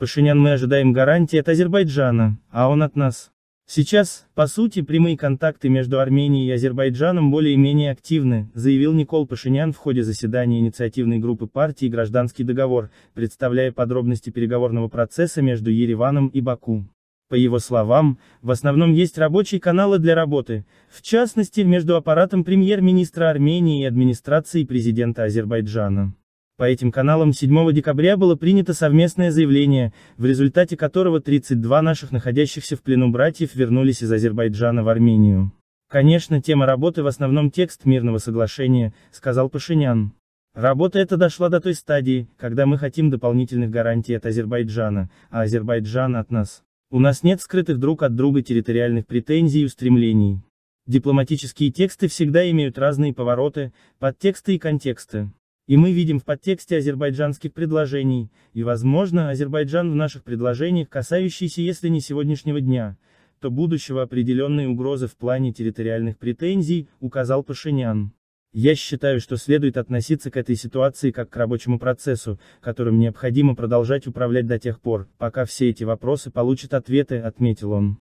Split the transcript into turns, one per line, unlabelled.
Пашинян мы ожидаем гарантии от Азербайджана, а он от нас. Сейчас, по сути, прямые контакты между Арменией и Азербайджаном более-менее активны, заявил Никол Пашинян в ходе заседания инициативной группы партии «Гражданский договор», представляя подробности переговорного процесса между Ереваном и Баку. По его словам, в основном есть рабочие каналы для работы, в частности, между аппаратом премьер-министра Армении и администрацией президента Азербайджана. По этим каналам 7 декабря было принято совместное заявление, в результате которого 32 наших находящихся в плену братьев вернулись из Азербайджана в Армению. Конечно, тема работы в основном текст мирного соглашения, сказал Пашинян. Работа эта дошла до той стадии, когда мы хотим дополнительных гарантий от Азербайджана, а Азербайджан от нас. У нас нет скрытых друг от друга территориальных претензий и устремлений. Дипломатические тексты всегда имеют разные повороты, подтексты и контексты. И мы видим в подтексте азербайджанских предложений, и, возможно, Азербайджан в наших предложениях, касающиеся, если не сегодняшнего дня, то будущего определенные угрозы в плане территориальных претензий, указал Пашинян. Я считаю, что следует относиться к этой ситуации как к рабочему процессу, которым необходимо продолжать управлять до тех пор, пока все эти вопросы получат ответы, отметил он.